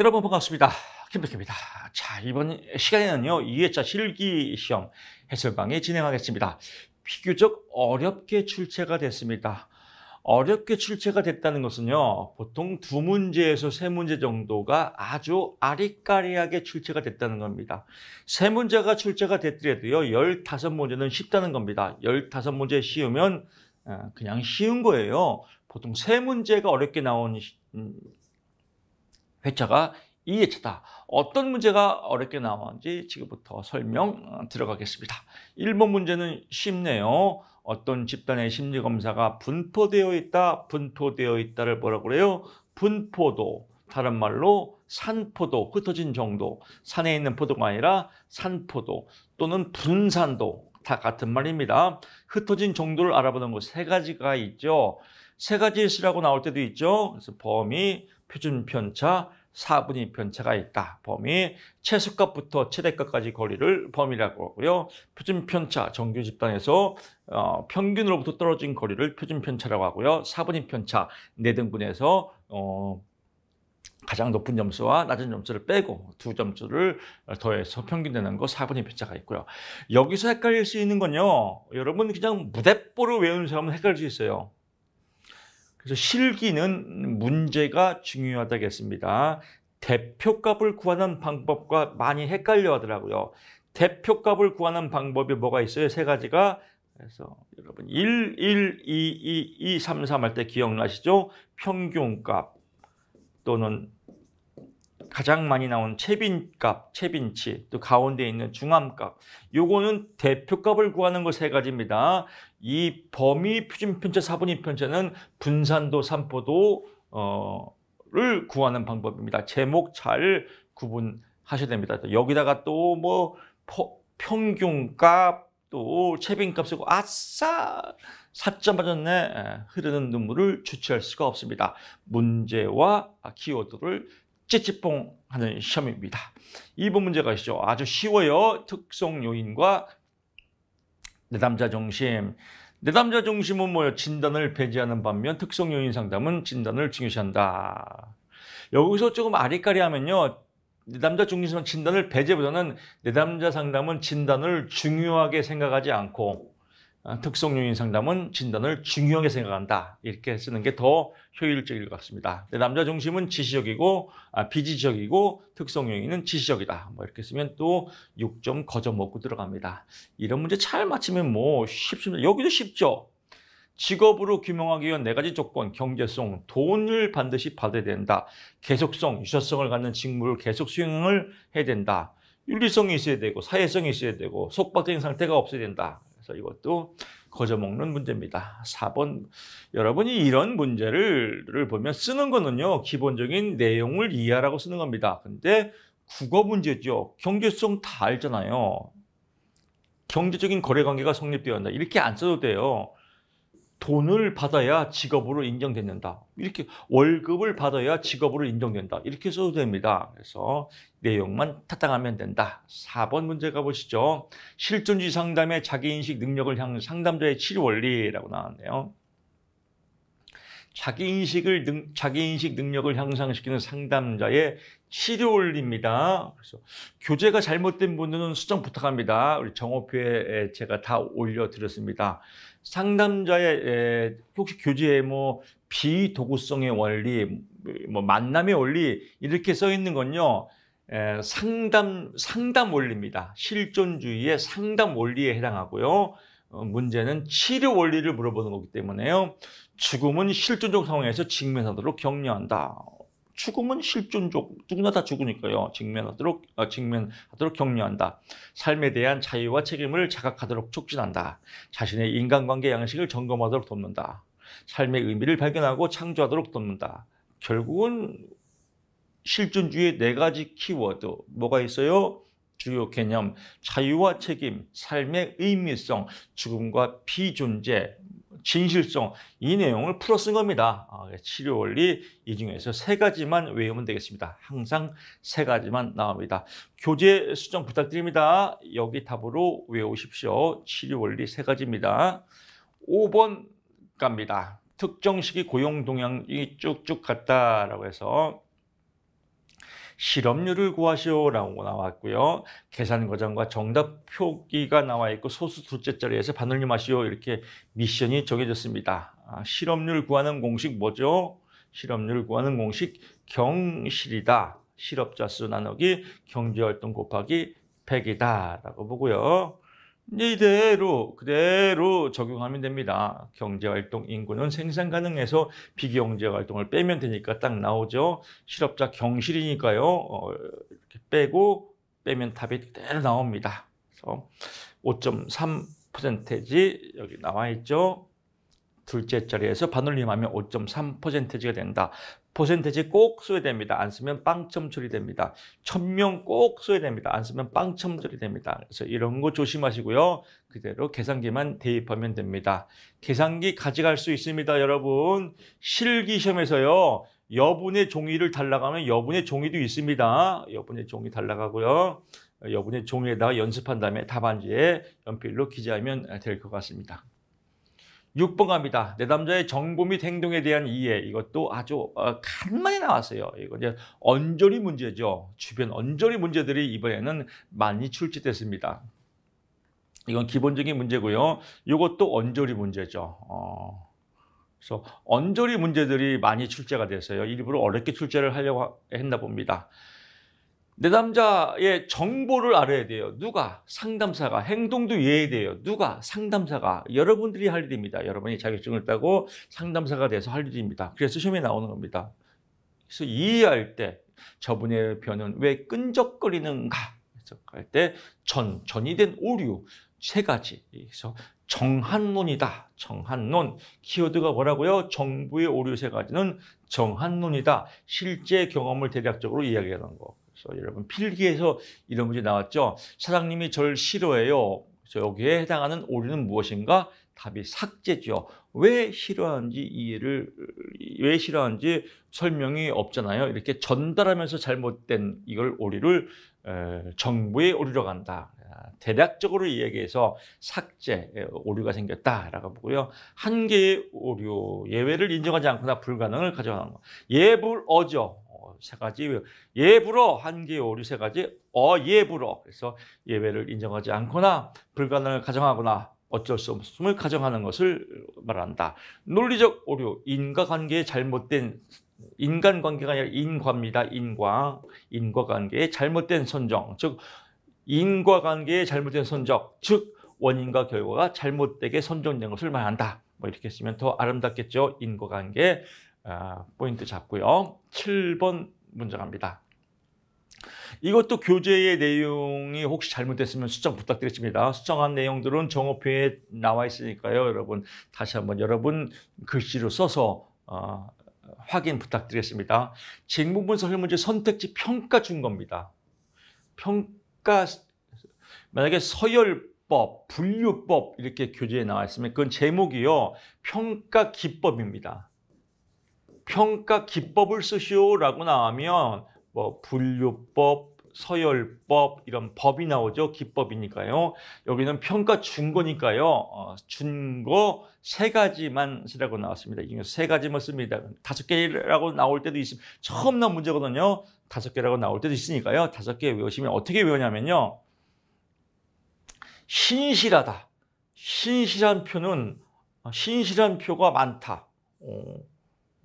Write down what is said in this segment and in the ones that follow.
여러분 반갑습니다. 김백희입니다. 자, 이번 시간에는요, 2회차 실기 시험 해설 강의 진행하겠습니다. 비교적 어렵게 출제가 됐습니다. 어렵게 출제가 됐다는 것은요, 보통 두 문제에서 세 문제 정도가 아주 아리까리하게 출제가 됐다는 겁니다. 세 문제가 출제가 됐더라도요, 15문제는 쉽다는 겁니다. 15문제 쉬우면 어, 그냥 쉬운 거예요. 보통 세 문제가 어렵게 나온 음, 회차가 2회차다. 어떤 문제가 어렵게 나왔는지 지금부터 설명 어, 들어가겠습니다. 1번 문제는 쉽네요. 어떤 집단의 심리검사가 분포되어 있다, 분포되어 있다를 뭐라고 그래요? 분포도, 다른 말로 산포도, 흩어진 정도, 산에 있는 포도가 아니라 산포도 또는 분산도 다 같은 말입니다. 흩어진 정도를 알아보는 것세 가지가 있죠. 세 가지 수라고 나올 때도 있죠. 그래서 범위, 표준 편차, 4분의 편차가 있다. 범위, 최소값부터 최대값까지 거리를 범위라고 하고요. 표준 편차, 정규 집단에서 어, 평균으로부터 떨어진 거리를 표준 편차라고 하고요. 4분의 편차, 4등분에서 어, 가장 높은 점수와 낮은 점수를 빼고 두 점수를 더해서 평균되는 거 4분의 편차가 있고요. 여기서 헷갈릴 수 있는 건요. 여러분 그냥 무대뽀를 외우는 사람은 헷갈릴 수 있어요. 그래서 실기는 문제가 중요하다겠습니다. 대표값을 구하는 방법과 많이 헷갈려 하더라고요. 대표값을 구하는 방법이 뭐가 있어요? 세 가지가. 그래서 여러분 1, 1, 2, 2, 2, 3, 3 할 때 기억나시죠? 평균값 또는 가장 많이 나온 채빈값, 채빈치, 또 가운데 있는 중암값 요거는 대표값을 구하는 거세 가지입니다. 이 범위 표준편차, 사분위편차는 분산도, 산포도, 어, 를 구하는 방법입니다. 제목 잘 구분하셔야 됩니다. 여기다가 또 뭐 평균값, 또 채빈값 을고 아싸! 사점 맞았네. 예, 흐르는 눈물을 주체할 수가 없습니다. 문제와 키워드를 찌찌뽕하는 시험입니다. 2번 문제 가시죠. 아주 쉬워요. 특성 요인과 내담자 중심. 내담자 중심은 뭐예요? 진단을 배제하는 반면 특성 요인 상담은 진단을 중요시한다. 여기서 조금 아리까리하면요. 내담자 중심은 진단을 배제보다는 내담자 상담은 진단을 중요하게 생각하지 않고 아, 특성요인 상담은 진단을 중요하게 생각한다 이렇게 쓰는 게 더 효율적일 것 같습니다. 남자 중심은 지시적이고 아, 비지적이고 특성요인은 지시적이다. 뭐 이렇게 쓰면 또 6점 거저 먹고 들어갑니다. 이런 문제 잘 맞히면 뭐 쉽습니다. 여기도 쉽죠. 직업으로 규명하기 위한 네 가지 조건, 경제성, 돈을 반드시 받아야 된다. 계속성, 유사성을 갖는 직무를 계속 수행을 해야 된다. 윤리성이 있어야 되고 사회성이 있어야 되고 속박적인 상태가 없어야 된다. 있어. 이것도 거저먹는 문제입니다. 4번 여러분이 이런 문제를 보면 쓰는 거는요. 기본적인 내용을 이해하라고 쓰는 겁니다. 근데 국어 문제죠. 경제성 다 알잖아요. 경제적인 거래 관계가 성립되었다. 이렇게 안 써도 돼요. 돈을 받아야 직업으로 인정된다. 이렇게 월급을 받아야 직업으로 인정된다. 이렇게 써도 됩니다. 그래서 내용만 타당하면 된다. 4번 문제 가보시죠. 실존주의 상담의 자기인식 능력을 향한 상담자의 치료 원리라고 나왔네요. 자기인식을 능, 자기인식 능력을 향상시키는 상담자의 치료 원리입니다. 그래서 교재가 잘못된 분들은 수정 부탁합니다. 우리 정호표에 제가 다 올려드렸습니다. 상담자의 에, 예, 혹시 교재에 뭐 비도구성의 원리, 뭐 만남의 원리 이렇게 써 있는 건요. 에, 예, 상담 상담 원리입니다. 실존주의의 상담 원리에 해당하고요. 어, 문제는 치료 원리를 물어보는 거기 때문에요. 죽음은 실존적 상황에서 직면하도록 격려한다. 죽음은 실존적, 누구나 다 죽으니까요. 직면하도록, 어, 아, 직면하도록 격려한다. 삶에 대한 자유와 책임을 자각하도록 촉진한다. 자신의 인간관계 양식을 점검하도록 돕는다. 삶의 의미를 발견하고 창조하도록 돕는다. 결국은 실존주의 네 가지 키워드 뭐가 있어요? 주요 개념, 자유와 책임, 삶의 의미성, 죽음과 비존재, 진실성 이 내용을 풀어 쓴 겁니다. 아, 치료 원리 이 중에서 세 가지만 외우면 되겠습니다. 항상 세 가지만 나옵니다. 교재 수정 부탁드립니다. 여기 답으로 외우십시오. 치료 원리 세 가지입니다. 5번 갑니다. 특정 시기 고용 동향이 쭉쭉 갔다라고 해서 실업률을 구하시오라고 나왔고요. 계산 과정과 정답 표기가 나와 있고 소수 둘째 자리에서 반올림하시오 이렇게 미션이 정해졌습니다. 아, 실업률 구하는 공식 뭐죠? 실업률 구하는 공식 경실이다. 실업자 수 나누기 경제활동 곱하기 100이다라고 보고요. 이대로 그대로 적용하면 됩니다. 경제활동 인구는 생산 가능해서 비경제활동을 빼면 되니까 딱 나오죠. 실업자 경실이니까요. 어, 이렇게 빼고 빼면 답이 그대로 나옵니다. 5.3%지 여기 나와 있죠. 둘째 자리에서 반올림하면 5.3%가 된다. 퍼센테지 꼭 써야 됩니다. 안 쓰면 빵점 처리됩니다. 천 명 꼭 써야 됩니다. 안 쓰면 빵점 처리됩니다. 그래서 이런 거 조심하시고요. 그대로 계산기만 대입하면 됩니다. 계산기 가져갈 수 있습니다, 여러분. 실기시험에서요. 여분의 종이를 달라가면 여분의 종이도 있습니다. 여분의 종이 달라가고요. 여분의 종이에다가 연습한 다음에 답안지에 연필로 기재하면 될 것 같습니다. 6번 갑니다. 내담자의 정보 및 행동에 대한 이해. 이것도 아주 어, 간만에 나왔어요. 이거 이제 언저리 문제죠. 주변 언저리 문제들이 이번에는 많이 출제됐습니다. 이건 기본적인 문제고요. 이것도 언저리 문제죠. 어. 그래서 언저리 문제들이 많이 출제가 됐어요. 일부러 어렵게 출제를 하려고 했나 봅니다. 내담자의 정보를 알아야 돼요. 누가? 상담사가. 행동도 이해돼요. 누가? 상담사가. 여러분들이 할 일입니다. 여러분이 자격증을 따고 상담사가 돼서 할 일입니다. 그래서 시험에 나오는 겁니다. 그래서 이해할 때 저분의 변은 왜 끈적거리는가? 해석할 때 전, 전이 된 오류 세 가지. 그래서 정한론이다. 정한론. 키워드가 뭐라고요? 정부의 오류 세 가지는 정한론이다. 실제 경험을 대략적으로 이야기하는 거. 그래서 여러분 필기에서 이런 문제 나왔죠. 사장님이 절 싫어해요. 그래서 여기에 해당하는 오류는 무엇인가? 답이 삭제죠. 왜 싫어하는지 이해를 왜 싫어하는지 설명이 없잖아요. 이렇게 전달하면서 잘못된 이걸 오류를 정부에 오류로 간다. 아, 대략적으로 이야기해서 삭제 오류가 생겼다라고 보고요. 한 개의 오류 예외를 인정하지 않거나 불가능을 가져가는 거. 예불어죠. 세 가지 예부로 한 개의 오류 세 가지 어예부로 그래서 예배를 인정하지 않거나 불가능을 가정하거나 어쩔 수 없음을 가정하는 것을 말한다. 논리적 오류 인과관계의 잘못된 인간관계가 아니라 인과입니다. 인과 인과관계의 잘못된 선정 즉인과관계의 잘못된 선정 즉 원인과 결과가 잘못되게 선정된 것을 말한다. 뭐 이렇게 쓰면 더 아름답겠죠. 인과관계 아, 포인트 잡고요. 7번 문제 갑니다. 이것도 교재의 내용이 혹시 잘못됐으면 수정 부탁드리겠습니다. 수정한 내용들은 정오표에 나와 있으니까요. 여러분 다시 한번 여러분 글씨로 써서 어, 확인 부탁드리겠습니다. 직무분 설문제 선택지 평가 준 겁니다. 평가 만약에 서열법, 분류법 이렇게 교재에 나와 있으면 그건 제목이요. 평가 기법입니다. 평가 기법을 쓰시오라고 나오면 뭐 분류법, 서열법 이런 법이 나오죠. 기법이니까요. 여기는 평가 준거니까요. 어, 준거 세 가지만 쓰라고 나왔습니다. 이게 세 가지만 씁니다. 다섯 개라고 나올 때도 있습니다. 처음 나온 문제거든요. 다섯 개라고 나올 때도 있으니까요. 다섯 개 외우시면 어떻게 외우냐면요. 신실하다. 신실한 표는 어, 신실한 표가 많다. 어,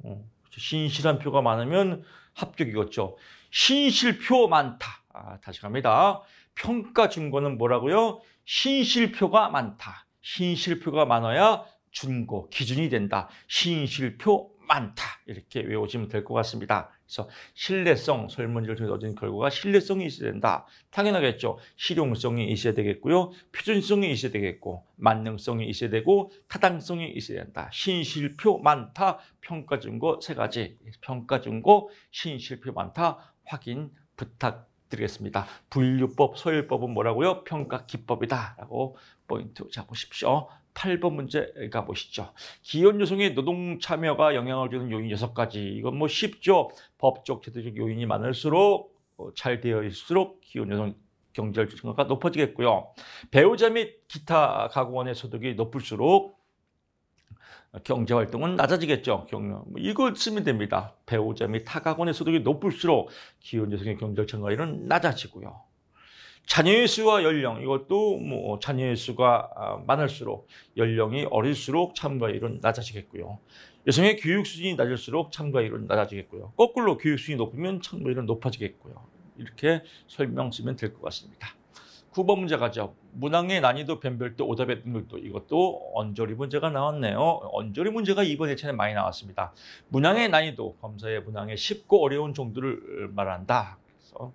어. 신실한 표가 많으면 합격이겠죠 신실표 많다. 아, 다시 갑니다. 평가 준거는 뭐라고요? 신실표가 많다. 신실표가 많아야 준고 기준이 된다. 신실표 많다. 이렇게 외우시면 될 것 같습니다. 그래서 신뢰성 설문지를 통해서 얻은 결과가 신뢰성이 있어야 된다. 당연하겠죠. 실용성이 있어야 되겠고요. 표준성이 있어야 되겠고 만능성이 있어야 되고 타당성이 있어야 된다. 신실표 많다. 평가 증거 세 가지. 평가 증거 신실표 많다. 확인 부탁드리겠습니다. 분류법 소율법은 뭐라고요? 평가 기법이다라고 포인트 잡으십시오. 8번 문제 가보시죠. 기혼 여성의 노동 참여가 영향을 주는 요인 6가지. 이건 뭐 쉽죠. 법적, 제도적 요인이 많을수록 어, 잘 되어 있을수록 기혼 여성 경제적 증가가 높아지겠고요. 배우자 및 기타 가구원의 소득이 높을수록 경제활동은 낮아지겠죠. 경력. 뭐 이걸 쓰면 됩니다. 배우자 및 타가원의 소득이 높을수록 기혼 여성의 경제적 증가율은 낮아지고요. 자녀의 수와 연령 이것도 뭐 자녀의 수가 아, 많을수록 연령이 어릴수록 참가율은 낮아지겠고요. 여성의 교육 수준이 낮을수록 참가율은 낮아지겠고요. 거꾸로 교육 수준이 높으면 참가율은 높아지겠고요. 이렇게 설명 쓰면 될 것 같습니다. 9번 문제 가죠. 문항의 난이도 변별도 오답의 등급도 이것도 언저리 문제가 나왔네요. 언저리 문제가 이번 예체에 많이 나왔습니다. 문항의 난이도 검사의 문항의 쉽고 어려운 정도를 말한다. 그래서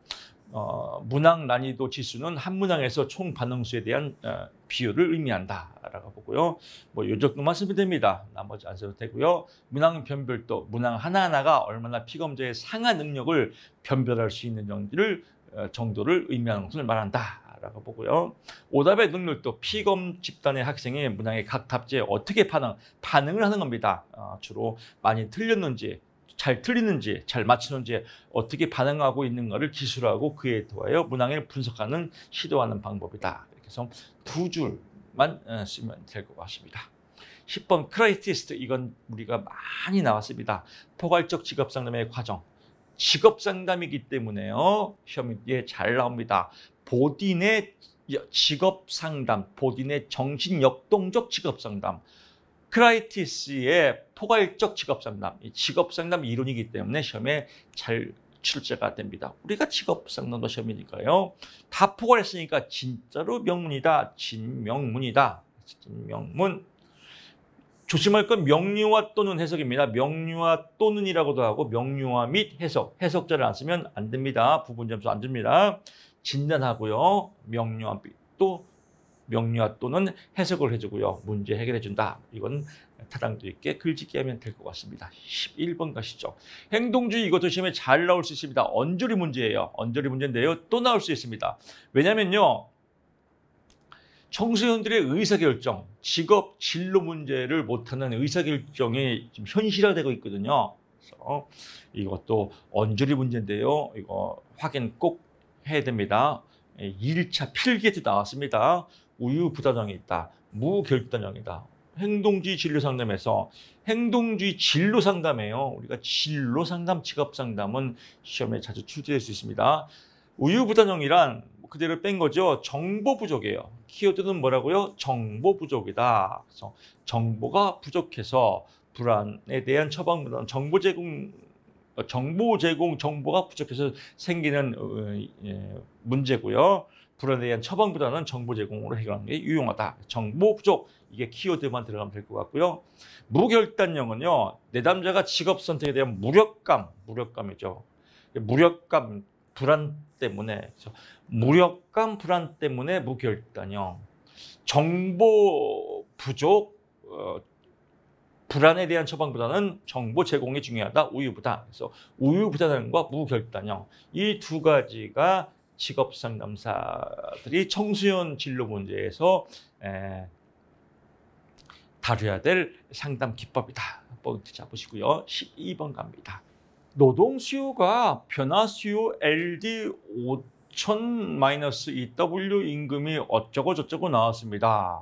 어, 문항 난이도 지수는 한 문항에서 총 반응수에 대한 어, 비율을 의미한다라고 보고요. 뭐 요 정도만 쓰면 됩니다. 나머지 안 써도 되고요. 문항 변별도 문항 하나하나가 얼마나 피검자의 상하 능력을 변별할 수 있는 정도를 어, 정도를 의미하는 것을 말한다라고 보고요. 오답의 능률도 피검 집단의 학생이 문항의 각 답지에 어떻게 반응 반응을 하는 겁니다. 어, 주로 많이 틀렸는지 잘 틀리는지 잘 맞추는지 어떻게 반응하고 있는가를 기술하고 그에 도하여 문항을 분석하는 시도하는 방법이다. 이렇게 해서 두 줄만 어, 쓰면 될 것 같습니다. 10번 크라이티스트 이건 우리가 많이 나왔습니다. 포괄적 직업상담의 과정. 직업상담이기 때문에요. 시험에 예, 잘 나옵니다. 보딘의 직업상담, 보딘의 정신역동적 직업상담. 크라이티스의 포괄적 직업상담, 직업상담 이론이기 때문에 시험에 잘 출제가 됩니다. 우리가 직업상담도 시험이니까요. 다 포괄했으니까 진짜로 명문이다. 진명문이다. 진명문. 조심할 건 명료화 또는 해석입니다. 명료화 또는이라고도 하고 명료화 및 해석, 해석자를 안 쓰면 안 됩니다. 부분 점수 안 줍니다. 진단하고요. 명료화 또 명료화 또는 해석을 해주고요. 문제 해결해준다. 이건 타당도 있게 글짓기 하면 될 것 같습니다. 11번 가시죠. 행동주의 이것도 시험에 잘 나올 수 있습니다. 언저리 문제예요. 언저리 문제인데요. 또 나올 수 있습니다. 왜냐면요. 청소년들의 의사결정, 직업, 진로 문제를 못하는 의사결정이 지금 현실화되고 있거든요. 그래서 이것도 언저리 문제인데요. 이거 확인 꼭 해야 됩니다. 1차 예, 필기에도 나왔습니다. 우유 부단용이 있다. 무결단형이다. 행동주의 진로 상담에서 행동주의 진로 상담에요. 우리가 진로 상담, 직업 상담은 시험에 자주 출제될 수 있습니다. 우유 부단형이란 그대로 뺀 거죠. 정보 부족이에요. 키워드는 뭐라고요? 정보 부족이다. 그래서 정보가 부족해서 불안에 대한 처방 불안, 정보 제공 정보 제공 정보가 부족해서 생기는 어, 예, 문제고요. 불안에 대한 처방보다는 정보 제공으로 해결하는 게 유용하다. 정보 부족 이게 키워드만 들어가면 될 것 같고요. 무결단형은요 내담자가 직업 선택에 대한 무력감, 무력감이죠. 무력감, 불안 때문에 무력감, 불안 때문에 무결단형 정보 부족, 어, 불안에 대한 처방보다는 정보 제공이 중요하다, 우유부단. 그래서 우유부단과 무결단형 이 두 가지가 직업 상담사들이 청소년 진로 문제에서 에, 다뤄야 될 상담 기법이다. 포인트 잡으시고요. 12번 갑니다. 노동 수요가 변화 수요 LD 5 0 0 0너 EW 임금이 어쩌고 저쩌고 나왔습니다.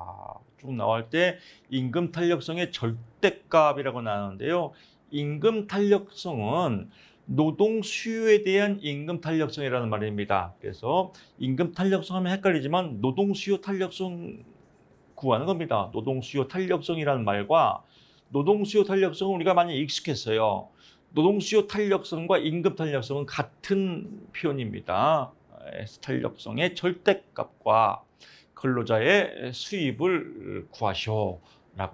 쭉 나올 때 임금 탄력성의 절대값이라고 나오는데요. 임금 탄력성은 노동 수요에 대한 임금 탄력성이라는 말입니다. 그래서 임금 탄력성 하면 헷갈리지만 노동 수요 탄력성 구하는 겁니다. 노동 수요 탄력성이라는 말과 노동 수요 탄력성은 우리가 많이 익숙했어요. 노동 수요 탄력성과 임금 탄력성은 같은 표현입니다. 탄력성의 절대값과 근로자의 수입을 구하시라고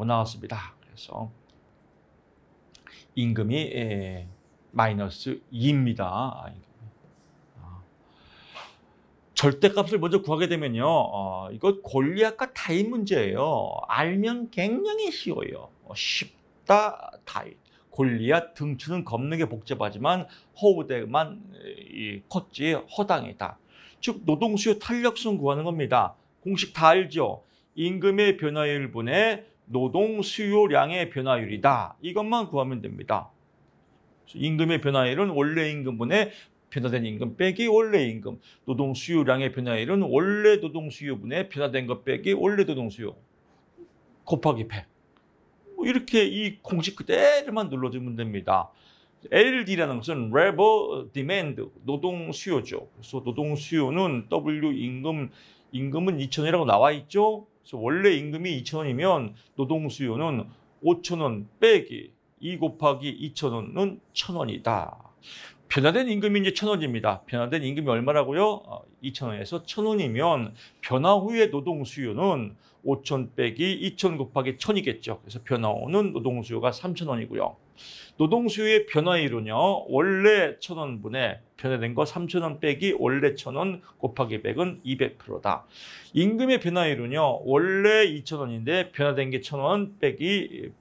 나왔습니다. 그래서 임금이 예, 마이너스 2입니다. 아, 아. 절대값을 먼저 구하게 되면요. 어, 이것 권리학과 타입 문제예요. 알면 굉장히 쉬워요. 어, 쉽다 타입. 골리앗 등치는 겁는 게 복잡하지만 허우대만 컸지 허당이다. 즉 노동수요 탄력성 구하는 겁니다. 공식 다 알죠? 임금의 변화율 분의 노동수요량의 변화율이다. 이것만 구하면 됩니다. 임금의 변화율은 원래 임금분의 변화된 임금 빼기 원래 임금, 노동 수요량의 변화율은 원래 노동 수요분의 변화된 것 빼기 원래 노동 수요 곱하기 100. 뭐 이렇게 이 공식 그대로만 눌러주면 됩니다. LD라는 것은 labor demand, 노동 수요죠. 그래서 노동 수요는 W 임금, 임금은 2,000원이라고 나와 있죠. 그래서 원래 임금이 2,000원이면 노동 수요는 5,000원 빼기 2 곱하기 2천원은 천원이다. 변화된 임금이 이제 천원입니다. 변화된 임금이 얼마라고요? 2천원에서 어, 천원이면 변화 후의 노동수요는 5천 빼기 2천 곱하기 천이겠죠. 그래서 변화오는 노동수요가 3천원이고요. 노동수요의 변화이로요 원래 천원분에 변화된 거 3천원 빼기 원래 천원 곱하기 100은 200%다. 임금의 변화이로요 원래 2천원인데 변화된 게 천원 빼기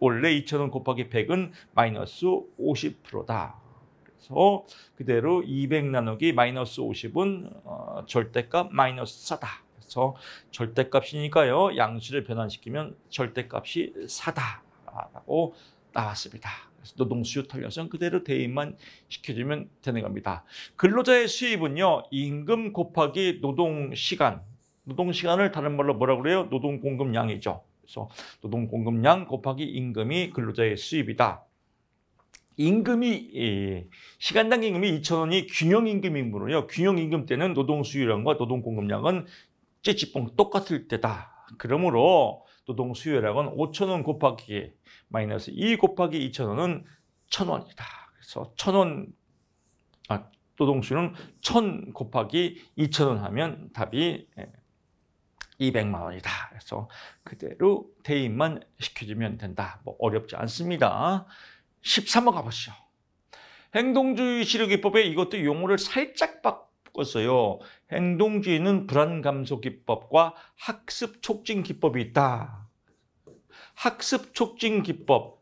원래 2,000원 곱하기 100은 마이너스 50%다. 그래서 그대로 200 나누기 마이너스 50은 어, 절대값 마이너스 4다. 그래서 절대값이니까요. 양수를 변환시키면 절대값이 4다라고 나왔습니다. 그래서 노동수요 탄력성 그대로 대입만 시켜주면 되는 겁니다. 근로자의 수입은요. 임금 곱하기 노동시간. 노동시간을 다른 말로 뭐라고 그래요? 노동공급량이죠. 그래서 노동 공급량 곱하기 임금이 근로자의 수입이다. 임금이 시간당 임금이 2천원이 균형 임금이므로요. 균형 임금 때는 노동 수요량과 노동 공급량은 찌찌뽕 똑같을 때다. 그러므로 노동 수요량은 5천원 곱하기 마이너스 2 곱하기 2천원은천원이다 그래서 천원 아, 노동 수요는 천 곱하기 2천원 하면 답이 예, 200만 원이다. 그래서 그대로 대입만 시켜주면 된다. 뭐 어렵지 않습니다. 13번 가보시죠. 행동주의 실료기법에 이것도 용어를 살짝 바꿨어요. 행동주의는 불안감소기법과 학습촉진기법이 있다. 학습촉진기법,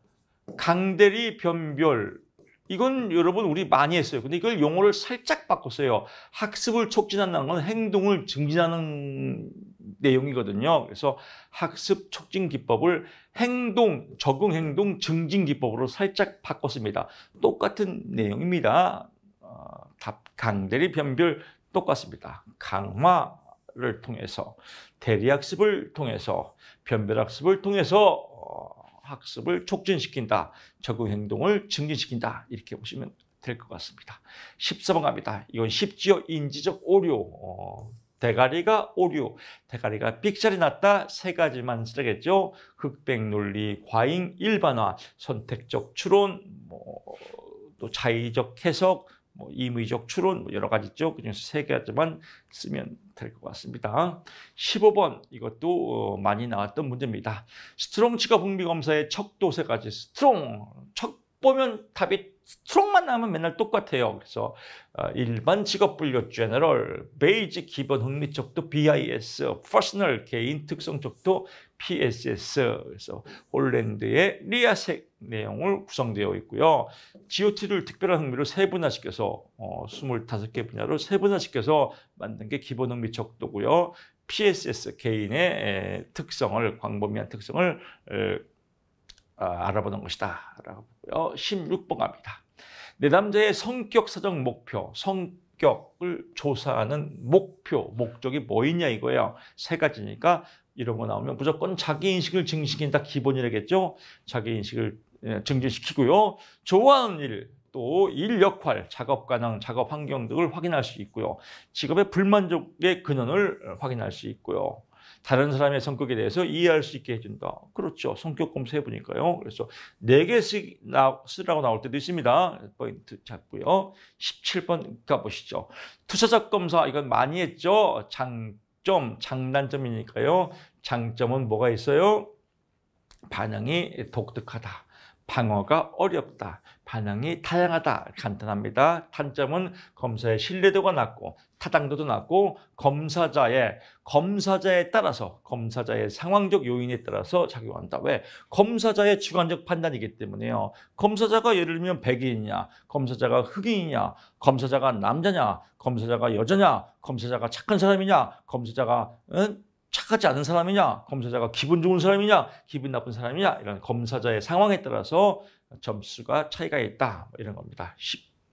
강대리 변별, 이건 여러분 우리 많이 했어요. 근데 이걸 용어를 살짝 바꿨어요. 학습을 촉진한다는 건 행동을 증진하는 내용이거든요. 그래서 학습 촉진 기법을 행동, 적응 행동 증진 기법으로 살짝 바꿨습니다. 똑같은 내용입니다. 어, 답, 강, 대리, 변별 똑같습니다. 강화를 통해서, 대리학습을 통해서, 변별학습을 통해서 어, 학습을 촉진시킨다. 적응 행동을 증진시킨다. 이렇게 보시면 될 것 같습니다. 14번 갑니다. 이건 십지어 인지적 오류. 어, 대가리가 오류, 대가리가 삑살이 났다 세 가지만 쓰겠죠. 흑백 논리, 과잉 일반화, 선택적 추론, 뭐또 자의적 해석, 뭐 임의적 추론 뭐 여러 가지 있죠. 그중에서 세 가지만 쓰면 될 것 같습니다. 15번 이것도 어, 많이 나왔던 문제입니다. 스트롱 치과 분비 검사의 척도세가지 스트롱 척 보면 답이 스트록만 나오면 맨날 똑같아요. 그래서 어, 일반 직업분류 제너럴, 베이직 기본 흥미적도 BIS, 퍼스널 개인 특성적도 PSS. 그래서 홀랜드의 리아색 내용을 구성되어 있고요. GOT를 특별한 흥미로 세분화시켜서 어, 25개 분야로 세분화시켜서 만든 게 기본 흥미적도고요. PSS 개인의 특성을 광범위한 특성을 어, 알아보는 것이다. 라고 16번 갑니다. 내남자의 성격 사정 목표, 성격을 조사하는 목표, 목적이 뭐 있냐 이거예요. 세 가지니까 이런 거 나오면 무조건 자기인식을 증시인다 기본이라겠죠. 자기인식을 예, 증진시키고요. 좋아하는 일, 또 일 역할, 작업 가능, 작업 환경 등을 확인할 수 있고요. 직업의 불만족의 근원을 어, 확인할 수 있고요. 다른 사람의 성격에 대해서 이해할 수 있게 해준다. 그렇죠. 성격 검사해 보니까요. 그래서 4개씩 나, 쓰라고 나올 때도 있습니다. 포인트 잡고요. 17번 가보시죠. 투자적 검사, 이건 많이 했죠. 장점, 장단점이니까요. 장점은 뭐가 있어요? 반응이 독특하다. 방어가 어렵다. 반응이 다양하다. 간단합니다. 단점은 검사의 신뢰도가 낮고 타당도도 낮고 검사자의 검사자에 따라서 검사자의 상황적 요인에 따라서 작용한다. 왜? 검사자의 주관적 판단이기 때문에요. 검사자가 예를 들면 백인이냐, 검사자가 흑인이냐, 검사자가 남자냐, 검사자가 여자냐, 검사자가 착한 사람이냐, 검사자가 응? 착하지 않은 사람이냐, 검사자가 기분 좋은 사람이냐, 기분 나쁜 사람이냐, 이런 검사자의 상황에 따라서 점수가 차이가 있다. 뭐 이런 겁니다.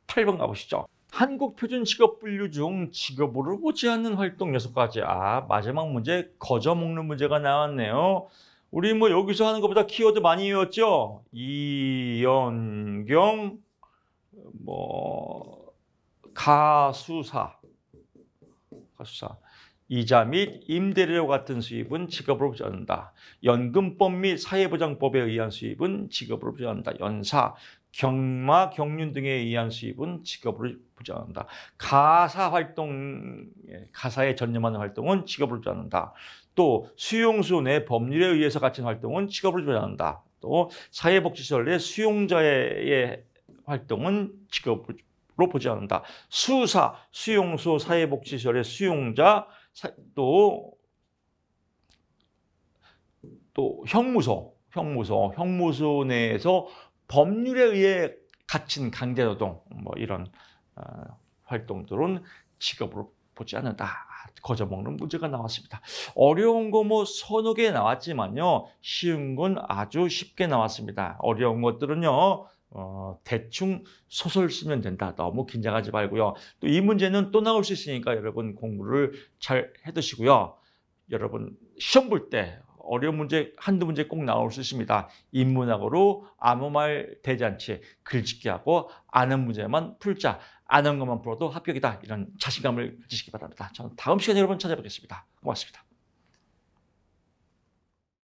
18번 가보시죠. 한국 표준 직업 분류 중 직업으로 보지 않는 활동 6가지. 아, 마지막 문제, 거저 먹는 문제가 나왔네요. 우리 뭐 여기서 하는 것보다 키워드 많이 외웠죠? 이연경, 뭐, 가수사. 가수사. 이자 및 임대료 같은 수입은 직업으로부지 않는다. 연금법 및 사회보장법에 의한 수입은 직업으로부지한다 연사, 경마, 경륜 등에 의한 수입은 직업으로부지 않는다. 가사 활동, 예, 가사에 전념하는 활동은 직업으로부지 않는다. 또수용소내 법률에 의해서 갖춘 활동은 직업으로부지한다또 사회복지시설 내 수용자의 활동은 직업으로부지 않는다. 수사, 수용소, 사회복지시설의 수용자, 또, 또 형무소, 형무소, 형무소 내에서 법률에 의해 갇힌 강제노동, 뭐 이런 어, 활동들은 직업으로 보지 않는다. 거저먹는 문제가 나왔습니다. 어려운 거 뭐 서너 개 나왔지만요. 쉬운 건 아주 쉽게 나왔습니다. 어려운 것들은요. 어, 대충 소설 쓰면 된다. 너무 긴장하지 말고요. 또 이 문제는 또 나올 수 있으니까 여러분 공부를 잘 해두시고요. 여러분 시험 볼 때 어려운 문제 한두 문제 꼭 나올 수 있습니다. 인문학으로 아무 말 대잔치 글짓기하고 아는 문제만 풀자. 아는 것만 풀어도 합격이다. 이런 자신감을 가지시기 바랍니다. 저는 다음 시간에 여러분 찾아뵙겠습니다. 고맙습니다.